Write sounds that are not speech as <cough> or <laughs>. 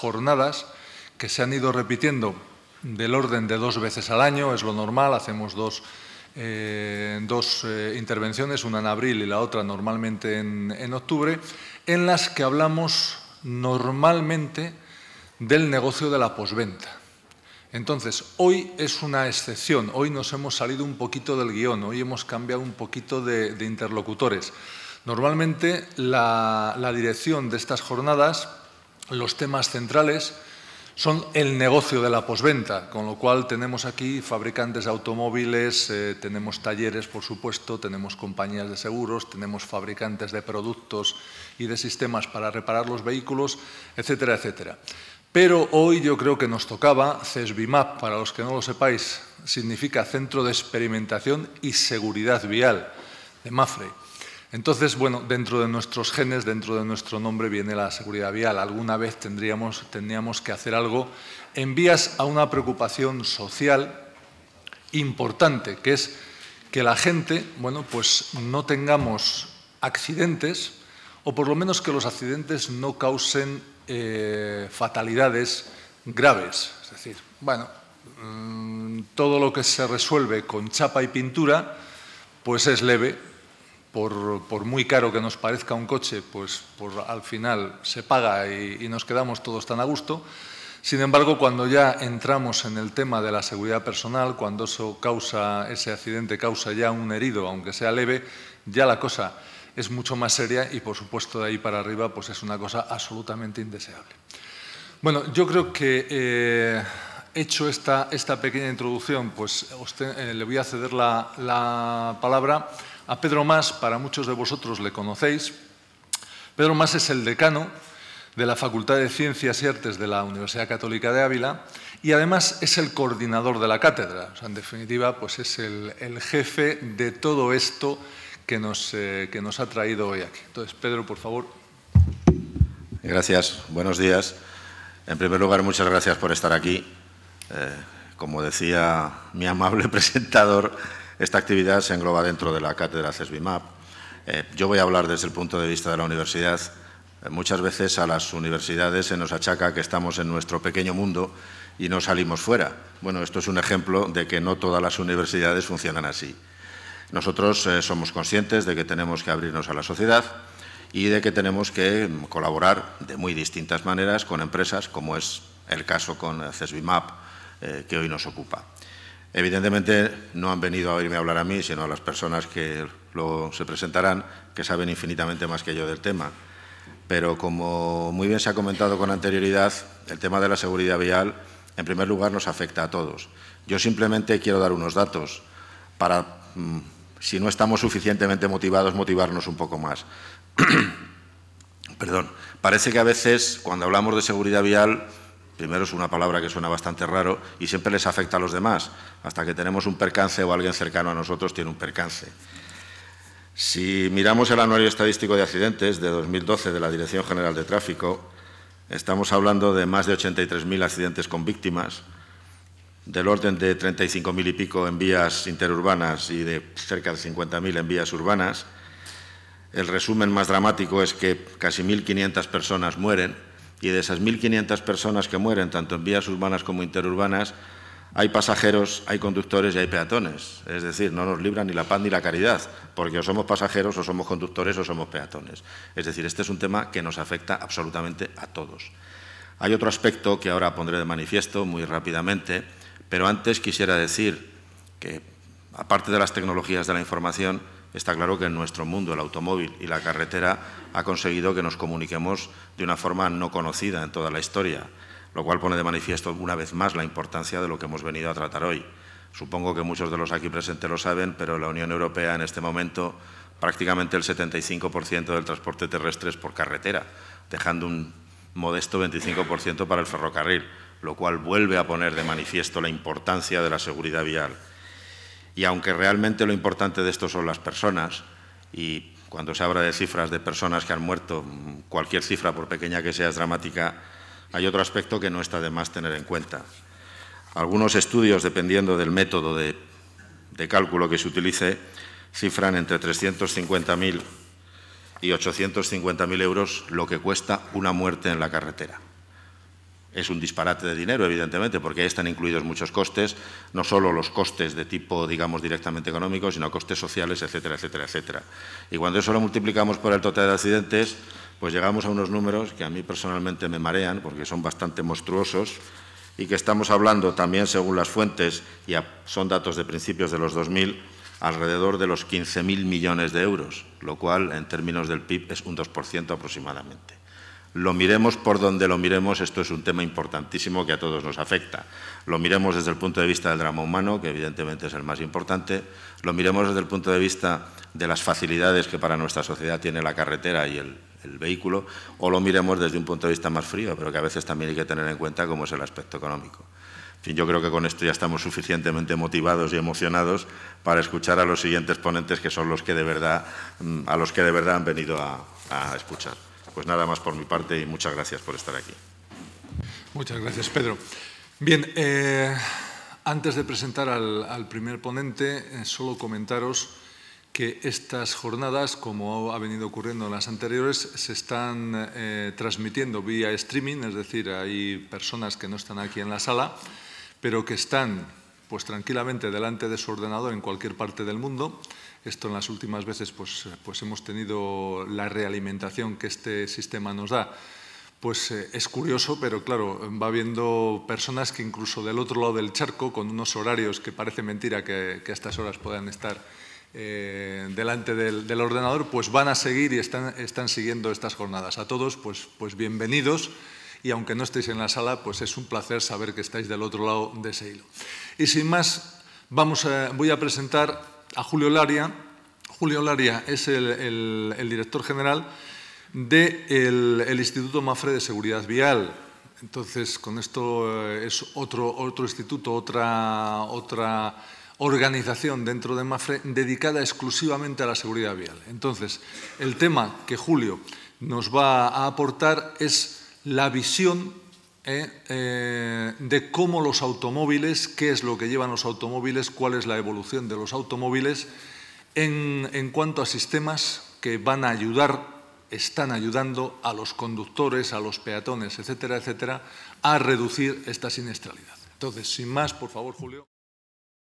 jornadas que se han ido repitiendo del orden de dos veces al año, es lo normal, hacemos dos, eh, dos eh, intervenciones, una en abril y la otra normalmente en, octubre, en las que hablamos normalmente del negocio de la posventa. Entonces, hoy es una excepción, hoy nos hemos salido un poquito del guión, hoy hemos cambiado un poquito de, interlocutores. Normalmente la, la, dirección de estas jornadas los temas centrales son el negocio de la posventa, con lo cual tenemos aquí fabricantes de automóviles, eh, tenemos talleres, por supuesto, tenemos compañías de seguros, tenemos fabricantes de productos y de sistemas para reparar los vehículos, etcétera, etcétera. Pero hoy yo creo que nos tocaba CESBIMAP, para los que no lo sepáis, significa Centro de Experimentación y Seguridad Vial de MAFRE. Entonces, bueno, dentro de nuestros genes, dentro de nuestro nombre viene la seguridad vial. Alguna vez tendríamos, que hacer algo en vías a una preocupación social importante, que es que la gente, bueno, pues no tengamos accidentes o por lo menos que los accidentes no causen eh, fatalidades graves. Es decir, bueno, mm, todo lo que se resuelve con chapa y pintura, pues es leve por, muy caro que nos parezca un coche, pues por, al final se paga y, nos quedamos todos tan a gusto. Sin embargo, cuando ya entramos en el tema de la seguridad personal, cuando eso causa, ese accidente causa ya un herido, aunque sea leve, ya la cosa es mucho más seria y, por supuesto, de ahí para arriba pues es una cosa absolutamente indeseable. Bueno, yo creo que eh, hecho esta, esta, pequeña introducción, pues eh, le voy a ceder la, la palabra a Pedro Más, para muchos de vosotros le conocéis, Pedro Más es el decano de la Facultad de Ciencias y Artes de la Universidad Católica de Ávila y además es el coordinador de la cátedra. en definitiva, pues es el, jefe de todo esto eh, que nos, ha traído hoy aquí. Entonces, Pedro, por favor. Gracias, buenos días. En primer lugar, muchas gracias por estar aquí. Eh, como decía mi amable <laughs> presentador, esta actividad se engloba dentro de la cátedra CESBIMAP. Eh, yo voy a hablar desde el punto de vista de la universidad. Eh, muchas veces a las universidades se nos achaca que estamos en nuestro pequeño mundo y no salimos fuera. Bueno, esto es un ejemplo de que no todas las universidades funcionan así. Nosotros eh, somos conscientes de que tenemos que abrirnos a la sociedad y de que tenemos que mm, colaborar de muy distintas maneras con empresas, como es el caso con CESBIMAP, que hoy nos ocupa. Evidentemente no han venido a oírme hablar a mí, sino a las personas que se presentarán, que saben infinitamente más que yo del tema. Pero como muy bien se ha comentado con anterioridad, el tema de la seguridad vial, en primer lugar, nos afecta a todos. Yo simplemente quiero dar unos datos para, mm, si no estamos suficientemente motivados, motivarnos un poco más. <clears throat> Perdón. Parece que a veces, cuando hablamos de seguridad vial, Primero es una palabra que suena bastante raro y siempre les afecta a los demás, hasta que tenemos un percance o alguien cercano a nosotros tiene un percance. Si miramos el anuario estadístico de accidentes de 2012 de la Dirección General de Tráfico, estamos hablando de más de 83.000 accidentes con víctimas, del orden de 35.000 y pico en vías interurbanas y de cerca de 50.000 en vías urbanas. El resumen más dramático es que casi 1.500 personas mueren y de esas 1.500 personas que mueren, tanto en vías urbanas como interurbanas, hay pasajeros, hay conductores y hay peatones. Es decir, no nos libran ni la paz ni la caridad, porque o somos pasajeros o somos conductores o somos peatones. Es decir, este es un tema que nos afecta absolutamente a todos. Hay otro aspecto que ahora pondré de manifiesto muy rápidamente, pero antes quisiera decir que, aparte de las tecnologías de la información, está claro que en nuestro mundo el automóvil y la carretera ha conseguido que nos comuniquemos de una forma no conocida en toda la historia, lo cual pone de manifiesto una vez más la importancia de lo que hemos venido a tratar hoy. Supongo que muchos de los aquí presentes lo saben, pero la Unión Europea en este momento prácticamente el 75% del transporte terrestre es por carretera, dejando un modesto 25% para el ferrocarril, lo cual vuelve a poner de manifiesto la importancia de la seguridad vial. Y aunque realmente lo importante de esto son las personas, y cuando se habla de cifras de personas que han muerto, mm, cualquier cifra, por pequeña que sea, es dramática, hay otro aspecto que no está de más tener en cuenta. Algunos estudios, dependiendo del método de, cálculo que se utilice, cifran entre 350.000 y 850.000 euros lo que cuesta una muerte en la carretera es un disparate de dinero, evidentemente, porque ahí están incluidos muchos costes, no solo los costes de tipo, digamos, directamente económico, sino costes sociales, etcétera, etcétera, etcétera. Y cuando eso lo multiplicamos por el total de accidentes, pues llegamos a unos números que a mí personalmente me marean, porque son bastante monstruosos, y que estamos hablando también, según las fuentes, y son datos de principios de los 2000, alrededor de los 15.000 millones de euros, lo cual, en términos del PIB, es un 2% aproximadamente. Lo miremos por donde lo miremos, esto es un tema importantísimo que a todos nos afecta. Lo miremos desde el punto de vista del drama humano, que evidentemente es el más importante. Lo miremos desde el punto de vista de las facilidades que para nuestra sociedad tiene la carretera y el, vehículo. O lo miremos desde un punto de vista más frío, pero que a veces también hay que tener en cuenta cómo es el aspecto económico. En fin, yo creo que con esto ya estamos suficientemente motivados y emocionados para escuchar a los siguientes ponentes, que son los que de verdad, mm, a los que de verdad han venido a escuchar. Pues nada más por mi parte y muchas gracias por estar aquí. Muchas gracias, Pedro. Bien, eh, antes de presentar al, primer ponente, eh, solo comentaros que estas jornadas, como ha venido ocurriendo en las anteriores, se están eh, transmitiendo vía streaming, es decir, hay personas que no están aquí en la sala, pero que están pues tranquilamente delante de su ordenador en cualquier parte del mundo esto en las últimas veces pues, eh, pues hemos tenido la realimentación que este sistema nos da. Pues eh, es curioso, pero claro, va viendo personas que incluso del otro lado del charco, con unos horarios que parece mentira que, a estas horas puedan estar eh, delante del, ordenador, pues van a seguir y están, están siguiendo estas jornadas. A todos, pues, pues bienvenidos y aunque no estéis en la sala, pues es un placer saber que estáis del otro lado de ese hilo. Y sin más, vamos a, voy a presentar a Julio Laria. Julio Laria es el, director general del Instituto Mafre de Seguridad Vial. Entonces, con esto eh, es otro, otro instituto, otra, otra organización dentro de MAFRE dedicada exclusivamente a la seguridad vial. Entonces, el tema que Julio nos va a aportar es la visión eh, eh, de cómo los automóviles, qué es lo que llevan los automóviles, cuál es la evolución de los automóviles en, en cuanto a sistemas que van a ayudar están ayudando a los conductores, a los peatones, etcétera, etcétera, a reducir esta siniestralidad. Entonces, sin más, por favor, Julio.